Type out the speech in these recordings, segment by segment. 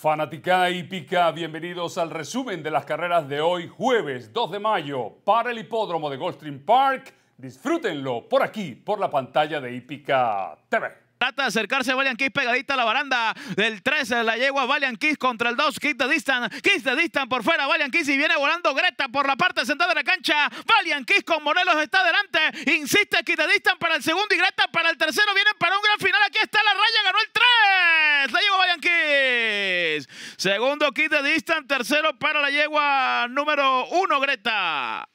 Fanaticada hípica, bienvenidos al resumen de las carreras de hoy, jueves 2 de mayo, para el hipódromo de Goldstream Park. Disfrútenlo por aquí, por la pantalla de hípica TV. Trata de acercarse Valiant Kiss pegadita a la baranda del 13. La yegua Valiant Kiss contra el 2. Kiss de Distant. Kiss de Distant por fuera. Valiant Kiss y viene volando Greta por la parte sentada de la cancha. Valiant Kiss con Morelos está delante. Insiste Kiss de Distant para el segundo y Greta para el tercero. Vienen para un gran final. Aquí está la raya. Ganó el Segundo, Kit de distan, Tercero, para la yegua número uno, Greta.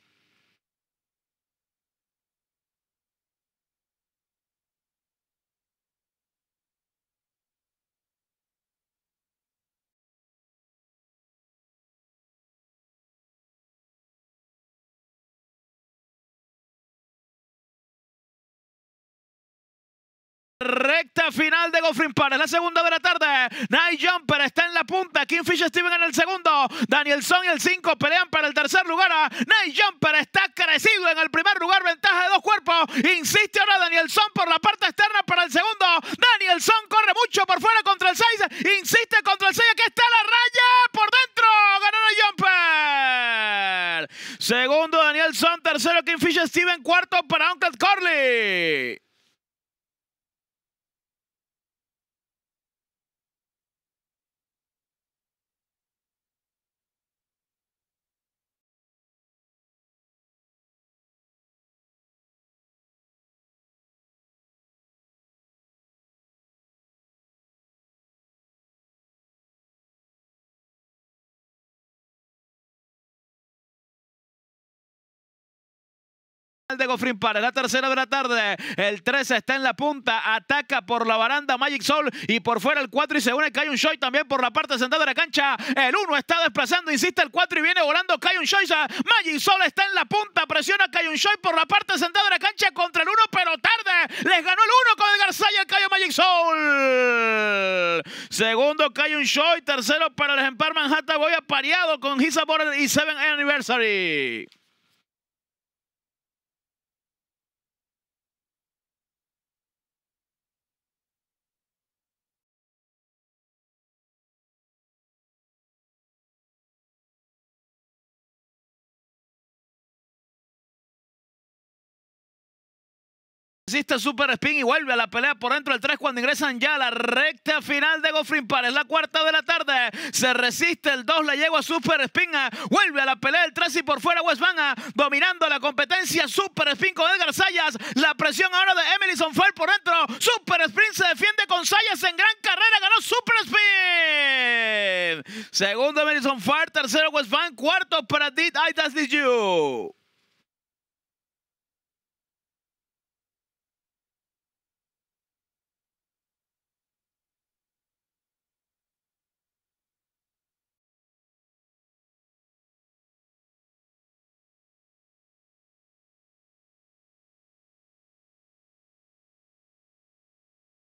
Recta final de Goffrin Park, la segunda de la tarde. Night Jumper está en la punta. Kingfish Steven en el segundo. Danielson y el 5 pelean para el tercer lugar. Night Jumper está crecido en el primer lugar. Ventaja de dos cuerpos. Insiste ahora Danielson por la parte externa para el segundo. Danielson corre mucho por fuera contra el 6. Insiste contra el 6. Aquí está la raya. Por dentro. Ganó Night Jumper. Segundo Danielson. Tercero Kingfish Steven. Cuarto para Uncle Corley. de Gofrin la tercera de la tarde. El 13 está en la punta, ataca por la baranda Magic Soul y por fuera el 4 y se une Kayun Shoy también por la parte sentada de la cancha. El 1 está desplazando, insiste el 4 y viene volando Kayun Shoy, Magic Soul está en la punta, presiona Kayun Shoy por la parte central de la cancha contra el 1, pero tarde. Les ganó el 1 con el Garzaya, el Kayun Magic Soul. Segundo Kayun Shoy, tercero para el ejemplar Manhattan voy pareado con Hisa Border y 7 Anniversary. Resiste Super Spin y vuelve a la pelea por dentro del 3 cuando ingresan ya a la recta final de Goffrin Par. Es la cuarta de la tarde. Se resiste el 2, le llegó a Super Spin. Eh, vuelve a la pelea el 3 y por fuera Westman eh, dominando la competencia. Super Spin con Edgar Sayas. La presión ahora de Emilyson fall por dentro. Super Spin se defiende con Sayas en gran carrera. Ganó Super Spin. Segundo Emily Far, tercero Westbang, cuarto para Did I did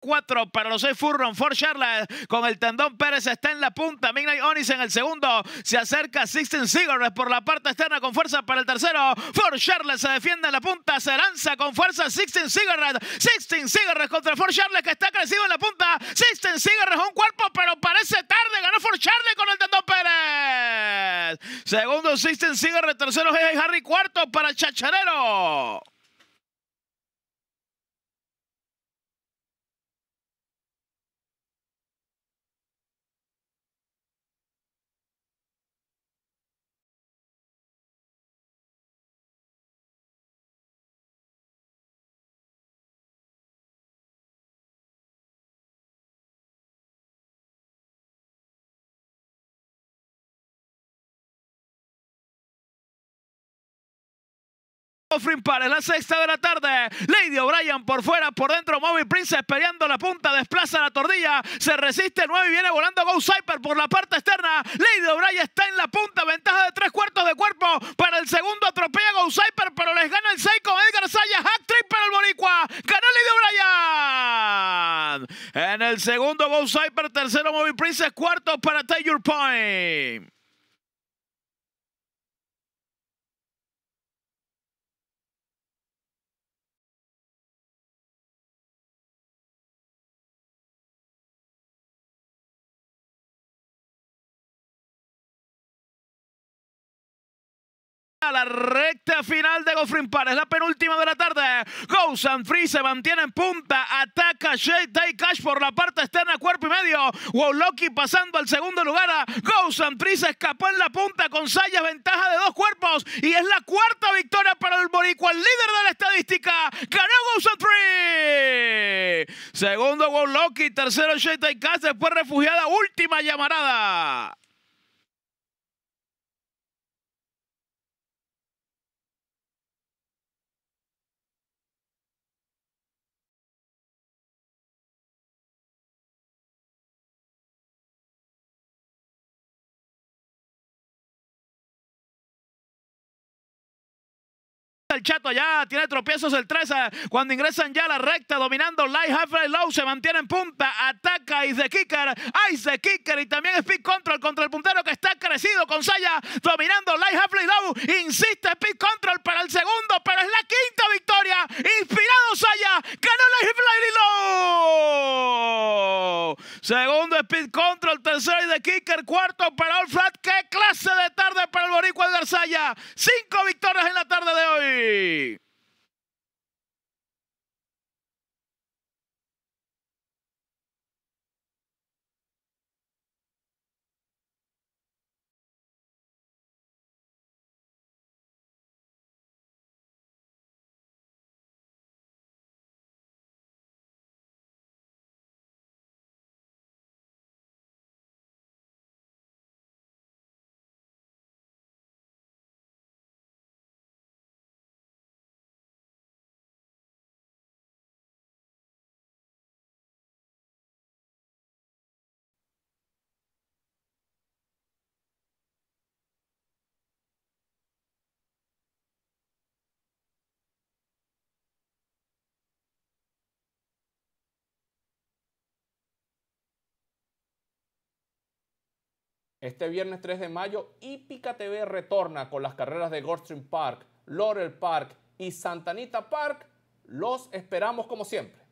4 para los 6 Furron. For Charlotte con el tendón Pérez está en la punta. Midnight Onis en el segundo. Se acerca Sixteen Cigarettes por la parte externa con fuerza para el tercero. For Charlotte se defiende en la punta. Se lanza con fuerza Sixteen Cigarettes. Sixteen Cigarettes contra For Charlotte que está crecido en la punta. Sixteen Cigarettes un cuerpo pero parece tarde. Ganó For Charlotte con el tendón Pérez. Segundo Sixteen Cigarettes. Tercero J.J. Harry. Cuarto para Chacharero. Offering para la sexta de la tarde. Lady O'Brien por fuera, por dentro. Moby Princess peleando la punta. Desplaza la tordilla. Se resiste. 9 viene volando Go Cyper por la parte externa. Lady O'Brien está en la punta. Ventaja de tres cuartos de cuerpo. Para el segundo atropella Go Cyper, pero les gana el 6 con Edgar Sayas. Hack trick para el Boricua. Gana Lady O'Brien. En el segundo Go Cyper. Tercero Moby Princess. Cuarto para Taylor Point. la recta final de Goffrin Park. Es la penúltima de la tarde. Go and Free se mantiene en punta. Ataca Shade Cash por la parte externa, cuerpo y medio. Loki pasando al segundo lugar. Go and Free se escapó en la punta con Sayas, ventaja de dos cuerpos. Y es la cuarta victoria para el Boricua, el líder de la estadística. Ganó Go and Free. Segundo Loki. tercero Shade Cash, después refugiada, última llamarada. el Chato ya tiene tropiezos el 13. Eh, cuando ingresan ya la recta, dominando Light Halfway Low, se mantiene en punta, ataca Ice Kicker, Ice Kicker y también Speed Control contra el puntero que está crecido con Saya, dominando Light Halfway Low, insiste Speed Control para el segundo, pero es la quinta victoria, inspirado Saya, ganó Light Halfway Low. Segundo speed control, tercero y de kicker, cuarto para All Flat. ¡Qué clase de tarde para el Boricua Garzaya! Cinco victorias en la tarde de hoy. Este viernes 3 de mayo, Hípica TV retorna con las carreras de Goldstream Park, Laurel Park y Santanita Park. Los esperamos como siempre.